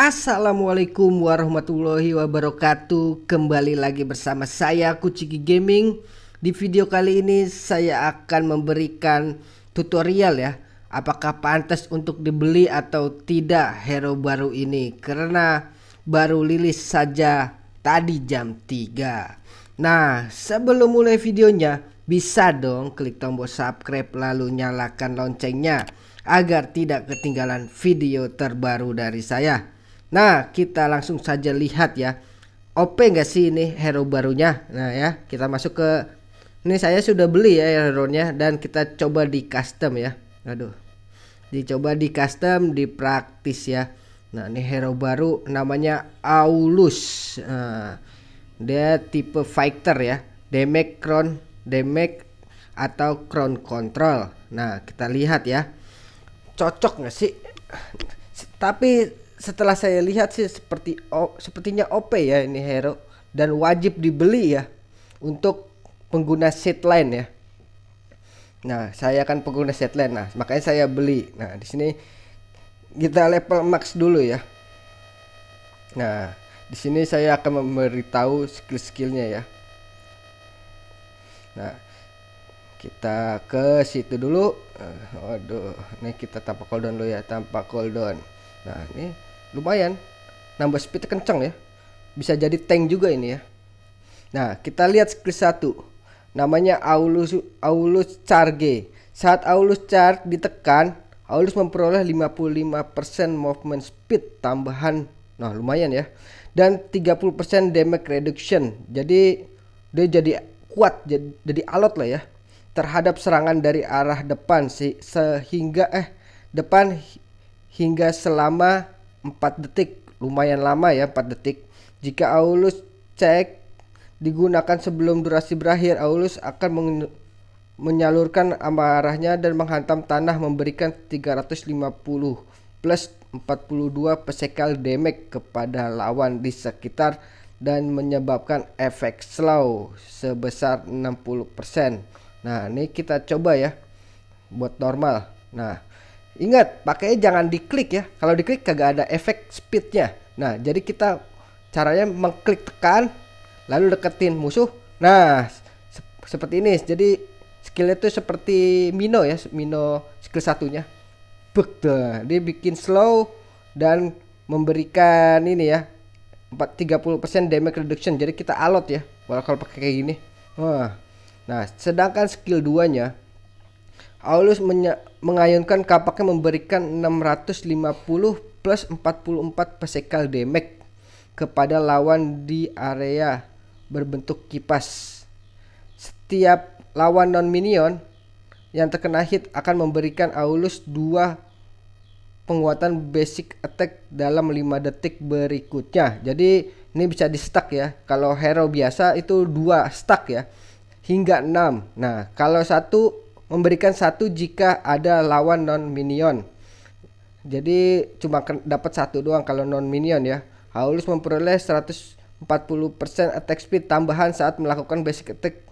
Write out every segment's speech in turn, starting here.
Assalamualaikum warahmatullahi wabarakatuh Kembali lagi bersama saya Kuciki Gaming Di video kali ini saya akan memberikan tutorial ya Apakah pantas untuk dibeli atau tidak hero baru ini Karena baru rilis saja tadi jam 3 Nah sebelum mulai videonya bisa dong klik tombol subscribe lalu nyalakan loncengnya agar tidak ketinggalan video terbaru dari saya. Nah, kita langsung saja lihat ya. OP nggak sih ini hero barunya? Nah ya, kita masuk ke ini saya sudah beli ya hero-nya dan kita coba di custom ya. Aduh. Dicoba di custom, di praktis ya. Nah, ini hero baru namanya Aulus. Nah, dia tipe fighter ya. Damage crown, damage atau crown control. Nah, kita lihat ya. Cocok nggak sih? Tapi setelah saya lihat sih seperti oh, sepertinya OP ya ini hero dan wajib dibeli ya untuk pengguna setline ya. Nah, saya akan pengguna setline. Nah, makanya saya beli. Nah, di sini kita level max dulu ya. Nah, di sini saya akan memberitahu skill-skillnya ya. Nah, kita ke situ dulu. Uh, eh, aduh, ini kita tanpa cooldown dulu ya, tanpa cooldown. Nah, ini lumayan nambah speed kenceng ya bisa jadi tank juga ini ya nah kita lihat skill 1 namanya Aulus Aulus Charge saat Aulus Charge ditekan Aulus memperoleh 55% movement speed tambahan nah lumayan ya dan 30% damage reduction jadi dia jadi kuat jadi, jadi alot lah ya terhadap serangan dari arah depan sih sehingga eh depan hingga selama 4 detik. Lumayan lama ya 4 detik. Jika Aulus cek digunakan sebelum durasi berakhir, Aulus akan men menyalurkan amarahnya dan menghantam tanah memberikan 350 plus 42 pesekal damage kepada lawan di sekitar dan menyebabkan efek slow sebesar 60%. Nah, ini kita coba ya buat normal. Nah, Ingat, pakainya jangan diklik ya. Kalau diklik kagak ada efek speednya. Nah, jadi kita caranya mengklik tekan, lalu deketin musuh. Nah, se seperti ini. Jadi skillnya itu seperti Mino ya, Mino skill satunya. Buk, dia bikin slow dan memberikan ini ya 30% damage reduction. Jadi kita alot ya. Walau kalau pakai kayak gini. Wah. Nah, sedangkan skill 2-nya Aulus mengayunkan kapaknya memberikan 650 plus 44 pesekal damage kepada lawan di area berbentuk kipas. Setiap lawan non minion yang terkena hit akan memberikan Aulus dua penguatan basic attack dalam 5 detik berikutnya. Jadi ini bisa di stuck ya. Kalau hero biasa itu dua stuck ya hingga 6. Nah, kalau satu memberikan satu jika ada lawan non minion. Jadi cuma dapat satu doang kalau non minion ya. Haulus memperoleh 140% attack speed tambahan saat melakukan basic attack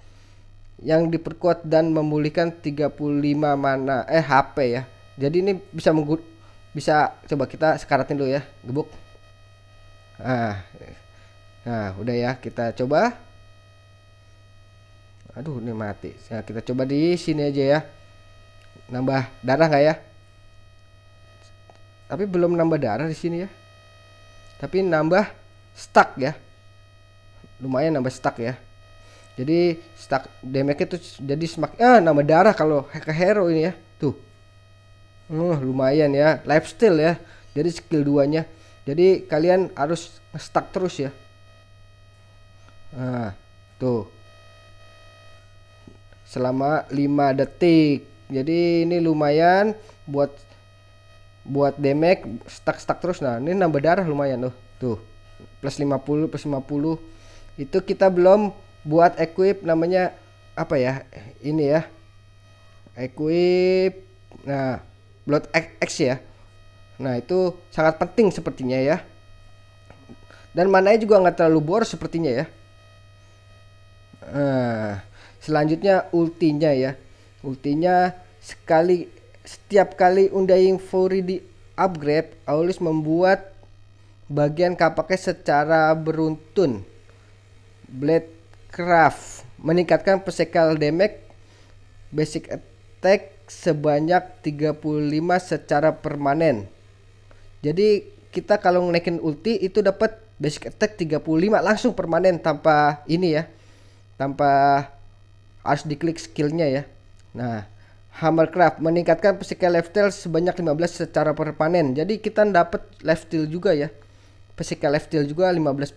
yang diperkuat dan memulihkan 35 mana eh HP ya. Jadi ini bisa menggut bisa coba kita sekaratin dulu ya, gebuk. Nah, nah udah ya kita coba aduh ini mati nah, kita coba di sini aja ya nambah darah nggak ya tapi belum nambah darah di sini ya tapi nambah stuck ya lumayan nambah stuck ya jadi stuck damage itu jadi semak ah nambah darah kalau ke hero ini ya tuh uh, lumayan ya lifestyle ya jadi skill duanya jadi kalian harus stuck terus ya nah, tuh selama 5 detik. Jadi ini lumayan buat buat damage stuck-stuck terus. Nah, ini nambah darah lumayan loh. Tuh. Plus 50 plus 50. Itu kita belum buat equip namanya apa ya? Ini ya. Equip. Nah, Blood X ya. Nah, itu sangat penting sepertinya ya. Dan mananya juga nggak terlalu bor sepertinya ya. Nah, Selanjutnya ultinya ya. Ultinya sekali setiap kali Undying Fury di upgrade, aulus membuat bagian kapaknya secara beruntun. Blade Craft meningkatkan physical damage basic attack sebanyak 35 secara permanen. Jadi kita kalau naikin ulti itu dapat basic attack 35 langsung permanen tanpa ini ya. Tanpa harus diklik skillnya ya. Nah, Hammercraft meningkatkan physical tail sebanyak 15 secara permanen. Jadi kita dapat tail juga ya. Physical tail juga 15%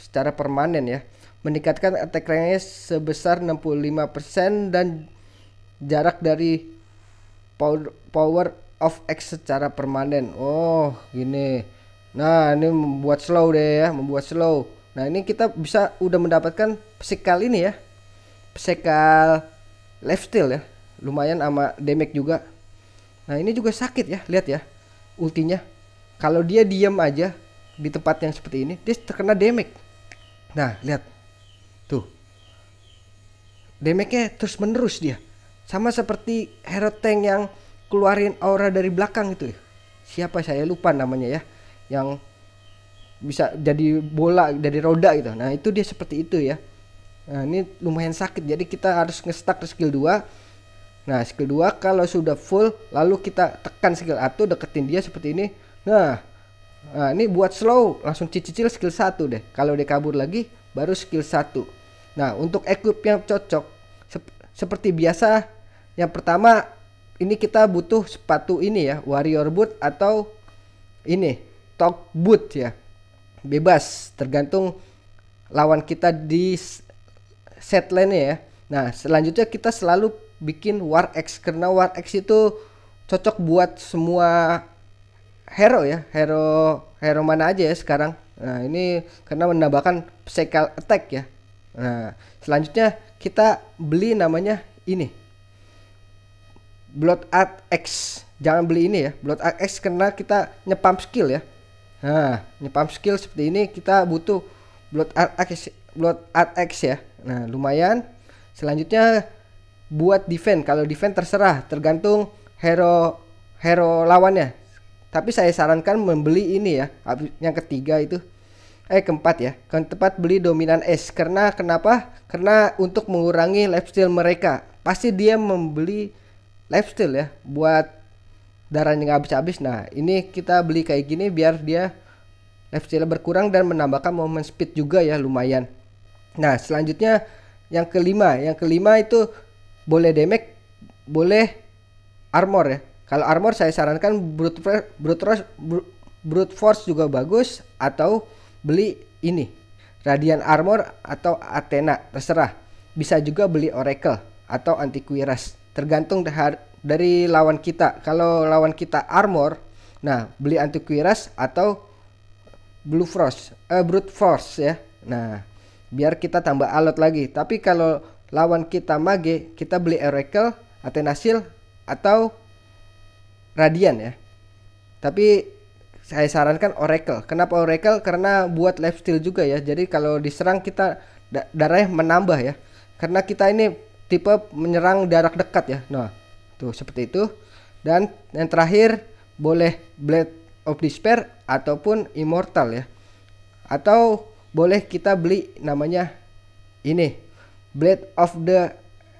secara permanen ya. Meningkatkan attack range sebesar 65% dan jarak dari power of X secara permanen. Oh, gini. Nah, ini membuat slow deh ya, membuat slow. Nah, ini kita bisa udah mendapatkan physical ini ya left lifestyle ya. Lumayan sama damage juga. Nah, ini juga sakit ya, lihat ya. Ultinya. Kalau dia diam aja di tempat yang seperti ini, dia terkena damage. Nah, lihat. Tuh. Damage-nya terus menerus dia. Sama seperti hero tank yang keluarin aura dari belakang itu. Ya. Siapa saya lupa namanya ya. Yang bisa jadi bola dari roda gitu. Nah, itu dia seperti itu ya. Nah, ini lumayan sakit. Jadi kita harus nge ngestak ke skill 2. Nah, skill 2 kalau sudah full lalu kita tekan skill 1 deketin dia seperti ini. Nah, nah ini buat slow langsung cicil skill 1 deh. Kalau dia kabur lagi baru skill 1. Nah, untuk equip yang cocok sep seperti biasa yang pertama ini kita butuh sepatu ini ya, warrior boot atau ini top boot ya. Bebas tergantung lawan kita di set lane ya. Nah, selanjutnya kita selalu bikin war X karena war X itu cocok buat semua hero ya, hero hero mana aja ya sekarang. Nah, ini karena menambahkan physical attack ya. Nah, selanjutnya kita beli namanya ini. Blood Art X. Jangan beli ini ya, Blood Art X karena kita nyepam skill ya. Nah, nyepam skill seperti ini kita butuh Blood Art X, Blood Art X ya. Nah, lumayan. Selanjutnya buat defend Kalau defend terserah, tergantung hero hero lawannya. Tapi saya sarankan membeli ini ya, yang ketiga itu eh keempat ya keempat beli dominan S karena kenapa karena untuk mengurangi lifesteal mereka pasti dia membeli lifesteal ya buat darah yang habis-habis nah ini kita beli kayak gini biar dia lifesteal berkurang dan menambahkan momen speed juga ya lumayan Nah, selanjutnya yang kelima, yang kelima itu boleh damage, boleh armor ya. Kalau armor saya sarankan brute force, brute force, brute force juga bagus atau beli ini Radian Armor atau Athena terserah. Bisa juga beli Oracle atau Antiquiras tergantung dari lawan kita. Kalau lawan kita armor, nah beli Antiquiras atau Blue Frost, eh, Brute Force ya. Nah, biar kita tambah alot lagi. Tapi kalau lawan kita mage, kita beli Oracle, Atenasil atau Radian ya. Tapi saya sarankan Oracle. Kenapa Oracle? Karena buat still juga ya. Jadi kalau diserang kita darah darahnya menambah ya. Karena kita ini tipe menyerang darah dekat ya. Nah, tuh seperti itu. Dan yang terakhir boleh Blade of Despair ataupun Immortal ya. Atau boleh kita beli namanya ini Blade of the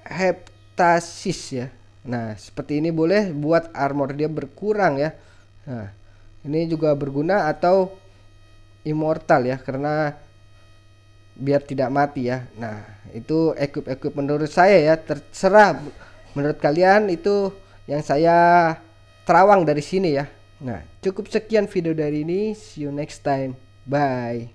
Heptasis ya. Nah, seperti ini boleh buat armor dia berkurang ya. Nah, ini juga berguna atau immortal ya karena biar tidak mati ya. Nah, itu equip-equip menurut saya ya terserah menurut kalian itu yang saya terawang dari sini ya. Nah, cukup sekian video dari ini. See you next time. Bye.